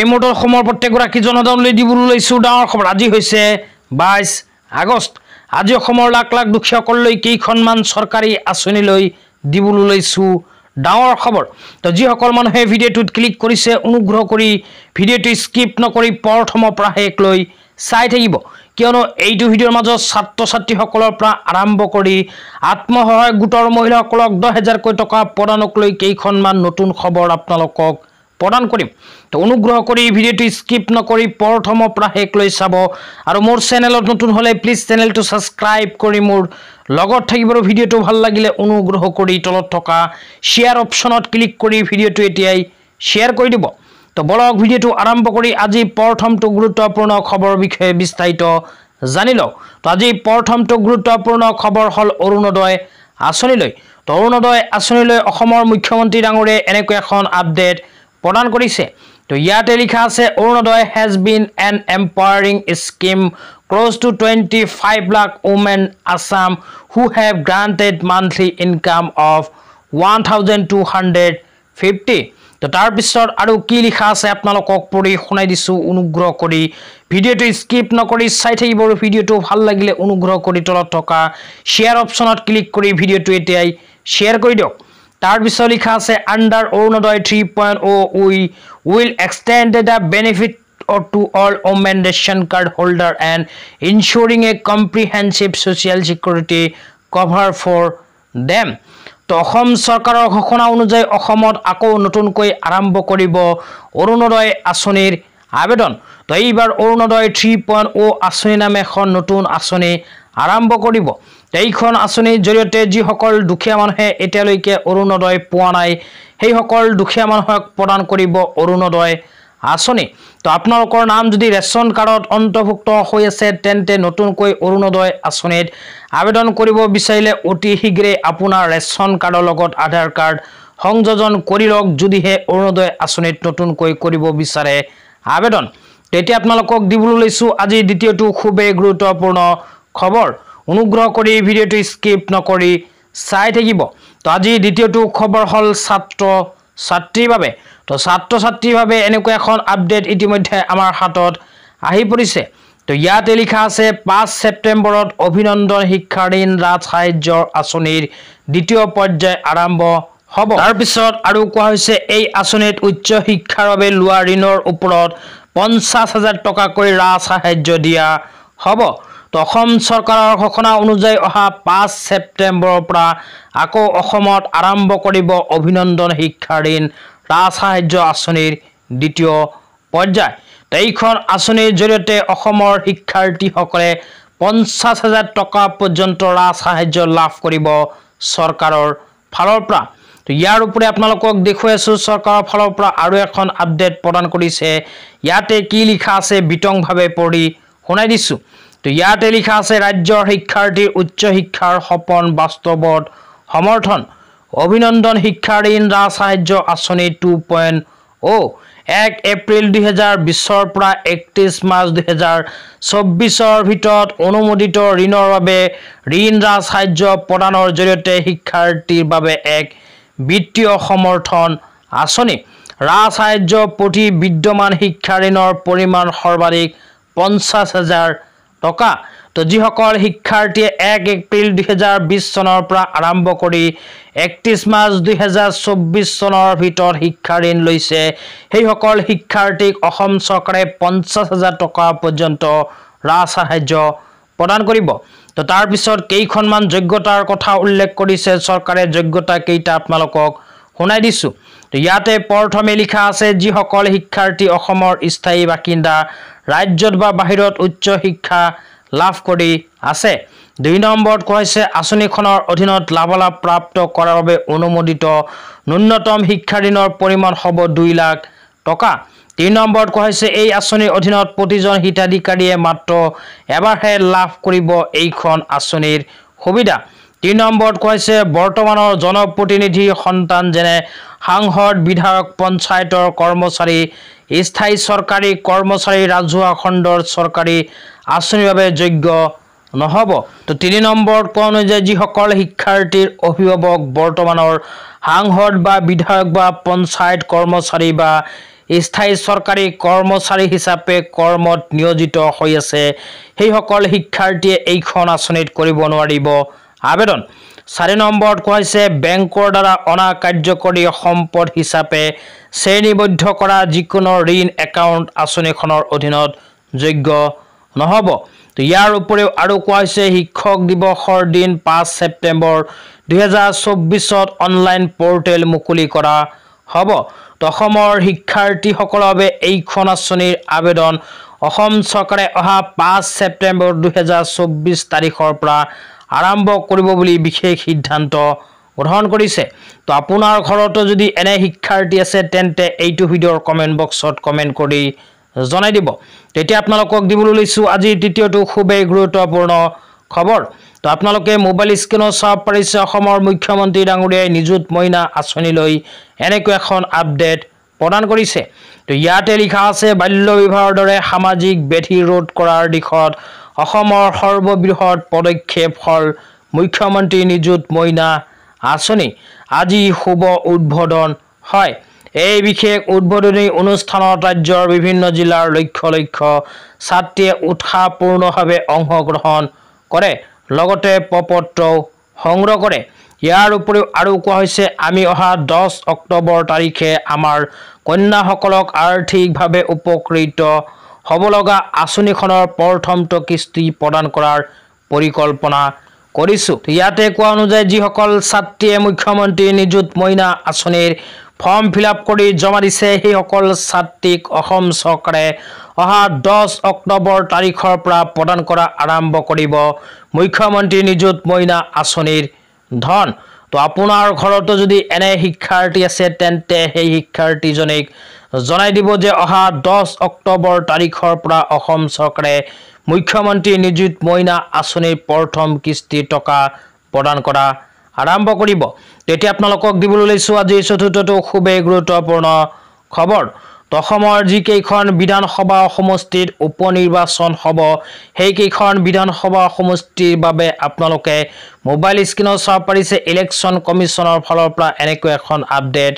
এই মুহূৰ্তত অসমৰ প্ৰত্যেকগৰাকী জনতালৈ দিবলৈ লৈছোঁ ডাঙৰ খবৰ আজি হৈছে বাইছ আগষ্ট আজি অসমৰ লাখ লাখ দুখীয়াসকললৈ কেইখনমান চৰকাৰী আঁচনিলৈ দিবলৈ লৈছোঁ ডাঙৰ খবৰ তো যিসকল মানুহে ভিডিঅ'টোত ক্লিক কৰিছে অনুগ্ৰহ কৰি ভিডিঅ'টো স্কিপ নকৰি প্ৰথমৰ পৰা শেষ লৈ চাই থাকিব কিয়নো এইটো ভিডিঅ'ৰ মাজত ছাত্ৰ ছাত্ৰীসকলৰ পৰা আৰম্ভ কৰি আত্মসহায়ক গোটৰ মহিলাসকলক দহ হেজাৰকৈ টকা প্ৰদানক লৈ কেইখনমান নতুন খবৰ আপোনালোকক প্ৰদান কৰিম তো অনুগ্ৰহ কৰি ভিডিঅ'টো স্কিপ নকৰি প্ৰথমৰ পৰা শেষ লৈ চাব আৰু মোৰ চেনেলত নতুন হ'লে প্লিজ চেনেলটো ছাবস্ক্ৰাইব কৰি মোৰ লগত থাকিব আৰু ভিডিঅ'টো ভাল লাগিলে অনুগ্ৰহ কৰি তলত থকা শ্বেয়াৰ অপশ্যনত ক্লিক কৰি ভিডিঅ'টো এতিয়াই শ্বেয়াৰ কৰি দিব তো বলক ভিডিঅ'টো আৰম্ভ কৰি আজি প্ৰথমটো গুৰুত্বপূৰ্ণ খবৰৰ বিষয়ে বিস্তাৰিত জানি লওক তো আজি প্ৰথমটো গুৰুত্বপূৰ্ণ খবৰ হ'ল অৰুণোদয় আঁচনিলৈ তো অৰুণোদয় আঁচনিলৈ অসমৰ মুখ্যমন্ত্ৰী ডাঙৰীয়াই এনেকুৱা এখন আপডেট প্ৰদান কৰিছে তো ইয়াতে লিখা আছে Orunodoi has been an empowering scheme close to twenty five lakh women Assam who have granted monthly income of one thousand two hundred fifty তো তাৰপিছত আৰু কি লিখা আছে আপোনালোকক পঢ়ি শুনাই দিছোঁ অনুগ্ৰহ কৰি ভিডিঅ'টো স্কিপ নকৰি চাই থাকিব আৰু ভিডিঅ'টো ভাল লাগিলে অনুগ্ৰহ কৰি তলত থকা শ্বেয়াৰ অপশ্যনত ক্লিক কৰি ভিডিঅ'টো এতিয়াই শ্বেয়াৰ কৰি দিয়ক তাৰপিছত লিখা আছে under Orunodoi three point O' we will extend the benefit to all women ration card holder and ensuring a comprehensive social security cover for them তো অসম চৰকাৰৰ ঘোষণা অনুযায়ী অসমত আকৌ নতুনকৈ আৰম্ভ কৰিব অৰুণোদয় আঁচনিৰ আবেদন তো এইবাৰ অৰুণোদয় থ্ৰী পইণ্ট অ' আঁচনি নামে এখন নতুন আঁচনি আৰম্ভ কৰিব এইখন আঁচনিৰ জৰিয়তে যিসকল দুখীয়া মানুহে এতিয়ালৈকে অৰুণোদয় পোৱা নাই সেইসকল দুখীয়া মানুহক প্ৰদান কৰিব অৰুণোদয় আঁচনি তো আপোনালোকৰ নাম যদি ৰেচন কাৰ্ডত অন্তৰ্ভুক্ত হৈ আছে তেন্তে নতুনকৈ অৰুণোদয় আঁচনিত আবেদন কৰিব বিচাৰিলে অতি শীঘ্ৰে আপোনাৰ ৰেচন কাৰ্ডৰ লগত আধাৰ কাৰ্ড সংযোজন কৰি লওক যদিহে অৰুণোদয় আঁচনিত নতুনকৈ কৰিব বিচাৰে আবেদন তেতিয়া আপোনালোকক দিবলৈ লৈছোঁ আজি দ্বিতীয়টো খুবেই গুৰুত্বপূৰ্ণ খবৰ অনুগ্ৰহ কৰি ভিডিঅ'টো স্কিপ নকৰি চাই থাকিব তো আজি দ্বিতীয়টো খবৰ হ'ল ছাত্ৰ ছাত্ৰীৰ বাবে তো ছাত্ৰ ছাত্ৰীৰ বাবে এনেকুৱা এখন আপডেট ইতিমধ্যে আমাৰ হাতত আহি পৰিছে তো ইয়াতে লিখা আছে পাঁচ ছেপ্টেম্বৰত অভিনন্দন শিক্ষা ঋণ ৰাজসাহাৰ্যৰ আঁচনিৰ দ্বিতীয় পৰ্যায় আৰম্ভ হ'ব তাৰপিছত আৰু কোৱা হৈছে এই আঁচনিত উচ্চ শিক্ষাৰ বাবে লোৱা ঋণৰ ওপৰত পঞ্চাছ হাজাৰ টকাকৈ ৰাজসাহাৰ্য দিয়া হ'ব অসম চৰকাৰৰ ঘোষণা অনুযায়ী অহা পাঁচ ছেপ্টেম্বৰৰ পৰা আকৌ অসমত আৰম্ভ কৰিব অভিনন্দন শিক্ষা ঋণ ৰাজসাহাৰ্য আঁচনিৰ দ্বিতীয় পৰ্যায় তো এইখন আঁচনিৰ জৰিয়তে অসমৰ শিক্ষাৰ্থীসকলে পঞ্চাছ হাজাৰ টকা পৰ্যন্ত ৰাজসাহাৰ্য লাভ কৰিব চৰকাৰৰ ফালৰ পৰা তো ইয়াৰ উপৰি আপোনালোকক দেখুৱাই আছোঁ চৰকাৰৰ ফালৰ পৰা আৰু এখন আপডেট প্ৰদান কৰিছে ইয়াতে কি লিখা আছে বিতংভাৱে পঢ়ি শুনাই দিছোঁ তো ইয়াতে লিখা আছে ৰাজ্যৰ শিক্ষাৰ্থীৰ উচ্চ শিক্ষাৰ সপোন বাস্তৱত সমৰ্থন অভিনন্দন শিক্ষা ঋণ ৰাজসাহাৰ্য আঁচনি টু পইণ্ট অ' এক এপ্ৰিল দুহেজাৰ বিছৰ পৰা একত্ৰিছ মাৰ্চ দুহেজাৰ চৌব্বিছৰ ভিতৰত অনুমোদিত ঋণৰ বাবে ঋণ ৰাজসাহাৰ্য প্ৰদানৰ জৰিয়তে শিক্ষাৰ্থীৰ বাবে এক বিত্তীয় সমৰ্থন আঁচনি ৰাজসাহাৰ্য প্ৰতি বিদ্যমান শিক্ষা ঋণৰ পৰিমাণ সৰ্বাধিক পঞ্চাছ হাজাৰ টকা তো যিসকল শিক্ষাৰ্থীয়ে এক এপ্ৰিল দুহেজাৰ বিছ চনৰ পৰা আৰম্ভ কৰি একত্ৰিছ মাৰ্চ দুহেজাৰ চৌব্বিছ চনৰ ভিতৰত শিক্ষা ঋণ লৈছে সেইসকল শিক্ষাৰ্থীক অসম চৰকাৰে পঞ্চাছ হাজাৰ টকা পৰ্যন্ত ৰাজসাহায্য প্ৰদান কৰিব তো তাৰপৰ কেইখনমান যোগ্যতাৰ কথা উল্লেখ কৰিছে চৰকাৰে যোগ্যতা কেইটা আপোনালোকক শুনাই দিছোঁ ইয়াতে প্ৰথমে লিখা আছে যিসকল শিক্ষাৰ্থী অসমৰ স্থায়ী বাসিন্দা ৰাজ্যত বা বাহিৰত উচ্চ শিক্ষা লাভ কৰি আছে দুই নম্বৰত কোৱা হৈছে আঁচনিখনৰ অধীনত লাভালাভ প্ৰাপ্ত কৰাৰ বাবে অনুমোদিত ন্যূনতম শিক্ষা ঋণৰ পৰিমাণ হ'ব দুই লাখ টকা তিনি নম্বৰত কোৱা হৈছে এই আঁচনিৰ অধীনত প্ৰতিজন হিতাধিকাৰীয়ে মাত্ৰ এবাৰহে লাভ কৰিব এইখন আঁচনিৰ সুবিধা তিনি নম্বৰত কোৱা হৈছে বৰ্তমানৰ জনপ্ৰতিনিধিৰ সন্তান যেনে সাংসদ বিধায়ক পঞ্চায়তৰ কৰ্মচাৰী স্থায়ী চৰকাৰী কৰ্মচাৰী ৰাজহুৱা খণ্ডৰ চৰকাৰী আঁচনিৰ বাবে যোগ্য নহ'ব তো তিনি নম্বৰত কোৱা অনুযায়ী যিসকল শিক্ষাৰ্থীৰ অভিভাৱক বৰ্তমানৰ সাংসদ বা বিধায়ক বা পঞ্চায়ত কৰ্মচাৰী বা স্থায়ী চৰকাৰী কৰ্মচাৰী হিচাপে কৰ্মত নিয়োজিত হৈ আছে সেইসকল শিক্ষাৰ্থীয়ে এইখন আঁচনিত কৰিব নোৱাৰিব আবেদন চাৰি নম্বৰত কোৱা হৈছে বেংকৰ দ্বাৰা অনা কাৰ্যকৰী সম্পদ হিচাপে শ্ৰেণীবদ্ধ কৰা যিকোনো ঋণ একাউণ্ট আঁচনিখনৰ অধীনত যোগ্য নহ'ব ইয়াৰ উপৰিও আৰু কোৱা হৈছে শিক্ষক দিৱসৰ দিন পাঁচ ছেপ্টেম্বৰ দুহেজাৰ চৌবিছত অনলাইন পৰ্টেল মুকলি কৰা হ'ব অসমৰ শিক্ষাৰ্থীসকলৰ বাবে এইখন আঁচনিৰ আবেদন অসম চৰকাৰে অহা পাঁচ ছেপ্টেম্বৰ দুহেজাৰ চৌবিছ তাৰিখৰ পৰা আৰম্ভ কৰিব বুলি বিশেষ সিদ্ধান্ত গ্ৰহণ কৰিছে তো আপোনাৰ ঘৰতো যদি এনে শিক্ষাৰ্থী আছে তেন্তে এইটো ভিডিঅ'ৰ কমেণ্ট বক্সত কমেণ্ট কৰি জনাই দিব তেতিয়া আপোনালোকক দিবলৈ লৈছোঁ আজিৰ তৃতীয়টো খুবেই গুৰুত্বপূৰ্ণ খবৰ তো আপোনালোকে মোবাইল স্ক্ৰীণত চাব পাৰিছে অসমৰ মুখ্যমন্ত্ৰী ডাঙৰীয়াই নিযুত মইনা আঁচনিলৈ এনেকুৱা এখন আপডেট প্ৰদান কৰিছে তো ইয়াতে লিখা আছে বাল্য বিবাহৰ দৰে সামাজিক বেধি ৰোধ কৰাৰ দিশত অসমৰ সৰ্ববৃহৎ পদক্ষেপ হ'ল মুখ্যমন্ত্ৰী নিযুত মইনা আঁচনি আজি শুভ উদ্বোধন হয় এই বিশেষ উদ্বোধনী অনুষ্ঠানত ৰাজ্যৰ বিভিন্ন জিলাৰ লক্ষ লক্ষ ছাত্ৰীয়ে উৎসাহপূৰ্ণভাৱে অংশগ্ৰহণ কৰে লগতে পপত্ৰও সংগ্ৰহ কৰে ইয়াৰ উপৰিও আৰু কোৱা হৈছে আমি অহা দহ অক্টোবৰ তাৰিখে আমাৰ কন্যাসকলক আৰ্থিকভাৱে উপকৃত হ'ব লগা আঁচনিখনৰ প্ৰথমটো কিস্তি প্ৰদান কৰাৰ পৰিকল্পনা কৰিছোঁ ইয়াতে কোৱা অনুযায়ী যিসকল ছাত্ৰীয়ে মুখ্যমন্ত্ৰী নিযুত মইনা আঁচনিৰ ফৰ্ম ফিল আপ কৰি জমা দিছে সেইসকল ছাত্ৰীক অসম চৰকাৰে অহা দহ অক্টোবৰ তাৰিখৰ পৰা প্ৰদান কৰা আৰম্ভ কৰিব মুখ্যমন্ত্ৰী নিযুত মইনা আঁচনিৰ ধন তো আপোনাৰ ঘৰতো যদি এনে শিক্ষাৰ্থী আছে তেন্তে সেই শিক্ষাৰ্থীজনীক জনাই দিব যে অহা দহ অক্টোবৰ তাৰিখৰ পৰা অসম চৰকাৰে মুখ্যমন্ত্ৰী নিযুত মইনা আঁচনিৰ প্ৰথম কিস্তি টকা প্ৰদান কৰা আৰম্ভ কৰিব তেতিয়া আপোনালোকক দিবলৈ লৈছোঁ আজিৰ চতুৰ্থটো খুবেই গুৰুত্বপূৰ্ণ খবৰ অসমৰ যিকেইখন বিধানসভা সমষ্টিত উপ নিৰ্বাচন হ'ব সেইকেইখন বিধানসভা সমষ্টিৰ বাবে আপোনালোকে মোবাইল স্ক্ৰীণত চাব পাৰিছে ইলেকশ্যন কমিশ্যনৰ ফালৰ পৰা এনেকৈ এখন আপডেট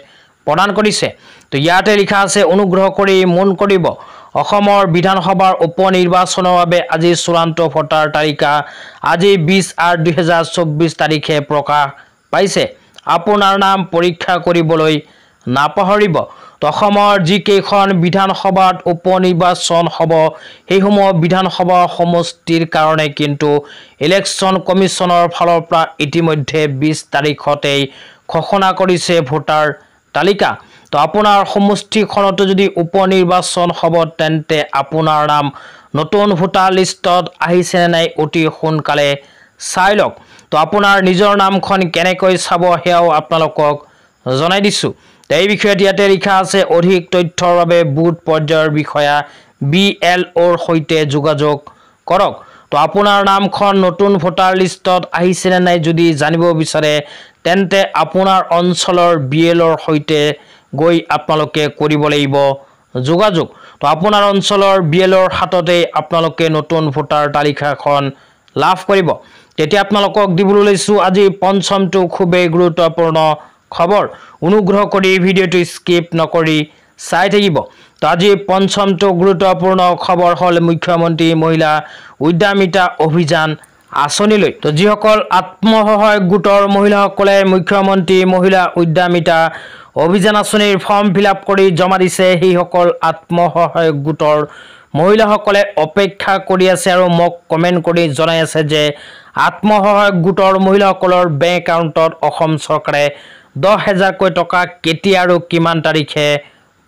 প্ৰদান কৰিছে তো ইয়াতে লিখা আছে অনুগ্ৰহ কৰি মন কৰিব অসমৰ বিধানসভাৰ উপ নিৰ্বাচনৰ বাবে আজি চূড়ান্ত ভোটাৰ তালিকা আজি বিছ আঠ দুহেজাৰ চৌব্বিছ তাৰিখে প্ৰকাশ পাইছে আপোনাৰ নাম পৰীক্ষা কৰিবলৈ নাপাহৰিব অসমৰ যিকেইখন বিধানসভাত উপনিৰ্বাচন হ'ব সেইসমূহ বিধানসভা সমষ্টিৰ কাৰণে কিন্তু ইলেকশ্যন কমিশ্যনৰ ফালৰ পৰা ইতিমধ্যে বিছ তাৰিখতেই ঘোষণা কৰিছে ভোটাৰ তালিকা তো আপোনাৰ সমষ্টিখনতো যদি উপনিৰ্বাচন হ'ব তেন্তে আপোনাৰ নাম নতুন ভোটাৰ লিষ্টত আহিছেনে নাই অতি সোনকালে চাই লওক তো আপোনাৰ নিজৰ নামখন কেনেকৈ চাব সেয়াও আপোনালোকক জনাই দিছোঁ এই বিষয়ত ইয়াতে লিখা আছে অধিক তথ্যৰ বাবে বুথ পৰ্যায়ৰ বিষয়া বি এল অ'ৰ সৈতে যোগাযোগ কৰক তো আপোনাৰ নামখন নতুন ভোটাৰ লিষ্টত আহিছেনে নাই যদি জানিব বিচাৰে তেন্তে আপোনাৰ অঞ্চলৰ বি এলৰ সৈতে গৈ আপোনালোকে কৰিব লাগিব যোগাযোগ তো আপোনাৰ অঞ্চলৰ বি এলৰ হাততেই আপোনালোকে নতুন ভোটাৰ তালিকাখন লাভ কৰিব তেতিয়া আপোনালোকক দিবলৈ লৈছোঁ আজি পঞ্চমটো খুবেই গুৰুত্বপূৰ্ণ খবৰ অনুগ্ৰহ কৰি এই ভিডিঅ'টো স্কিপ নকৰি চাই থাকিব তো আজি পঞ্চমটো গুৰুত্বপূৰ্ণ খবৰ হ'ল মুখ্যমন্ত্ৰী মহিলা উদ্যমিতা অভিযান আঁচনিলৈ তো যিসকল আত্মসহায়ক গোটৰ মহিলাসকলে মুখ্যমন্ত্ৰী মহিলা উদ্যমিতা অভিযান আঁচনিৰ ফৰ্ম ফিল আপ কৰি জমা দিছে সেইসকল আত্মসহায়ক গোটৰ মহিলাসকলে অপেক্ষা কৰি আছে আৰু মোক কমেণ্ট কৰি জনাই আছে যে আত্মসহায়ক গোটৰ মহিলাসকলৰ বেংক একাউণ্টত অসম চৰকাৰে দহ হেজাৰকৈ টকা কেতিয়া আৰু কিমান তাৰিখে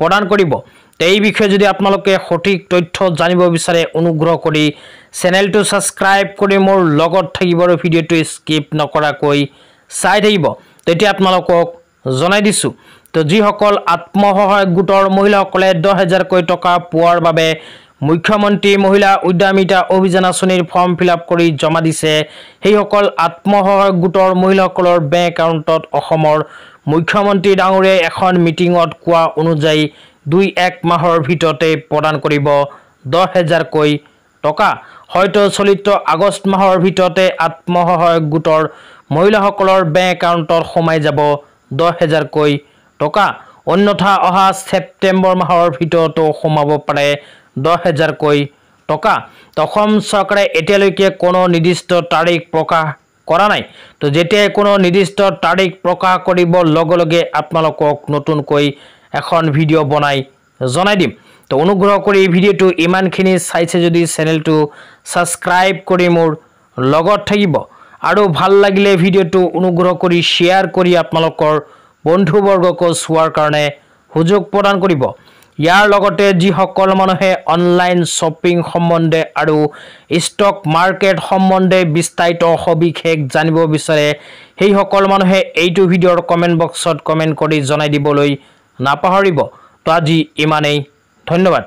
প্ৰদান কৰিব তে এই বিষয়ে যদি আপোনালোকে সঠিক তথ্য জানিব বিচাৰে অনুগ্ৰহ কৰি চেনেলটো ছাবস্ক্ৰাইব কৰি মোৰ লগত থাকিব আৰু ভিডিঅ'টো স্কিপ নকৰাকৈ চাই থাকিব তেতিয়া আপোনালোকক জনাই দিছোঁ তো যিসকল আত্মসহায়ক গোটৰ মহিলাসকলে দহ হেজাৰকৈ টকা পোৱাৰ বাবে মুখ্যমন্ত্ৰী মহিলা উদ্যমিতা অভিযান আঁচনিৰ ফৰ্ম ফিল আপ কৰি জমা দিছে সেইসকল আত্মসহায়ক গোটৰ মহিলাসকলৰ বেংক একাউণ্টত অসমৰ মুখ্যমন্ত্ৰী ডাঙৰে এখন মিটিঙত কোৱা অনুযায়ী দুই এক মাহৰ ভিতৰতে প্ৰদান কৰিব দহ হেজাৰকৈ টকা হয়তো চলিত আগষ্ট মাহৰ ভিতৰতে আত্মসহায়ক গোটৰ মহিলাসকলৰ বেংক একাউণ্টত সোমাই যাব দহ হেজাৰকৈ টকা অন্যথা অহা ছেপ্টেম্বৰ মাহৰ ভিতৰতো সোমাব পাৰে। দহ হেজাৰকৈ টকা অসম চৰকাৰে এতিয়ালৈকে কোনো নিৰ্দিষ্ট তাৰিখ প্ৰকাশ কৰা নাই তো যেতিয়াই কোনো নিৰ্দিষ্ট তাৰিখ প্ৰকাশ কৰিব লগে লগে আপোনালোকক নতুনকৈ এখন ভিডিঅ' বনাই জনাই দিম তো অনুগ্ৰহ কৰি এই ভিডিঅ'টো ইমানখিনি চাইছে যদি চেনেলটো ছাবস্ক্ৰাইব কৰি মোৰ লগত থাকিব আৰু ভাল লাগিলে ভিডিঅ'টো অনুগ্ৰহ কৰি শ্বেয়াৰ কৰি আপোনালোকৰ বন্ধুবৰ্গকো চোৱাৰ কাৰণে সুযোগ প্ৰদান কৰিব ইয়ার লগতে যখন মানুষে অনলাইন শপিং সম্বন্ধে আর স্টক মার্কেট সম্বন্ধে বিস্তারিত সবিশেষ জানিব বিচার সেই সকল মানুষে এইটো ভিডিওর কমেন্ট বক্সত কমেন্ট করে জানাই দিবলৈ নাপাহৰিব তো আজি ইমানেই ধন্যবাদ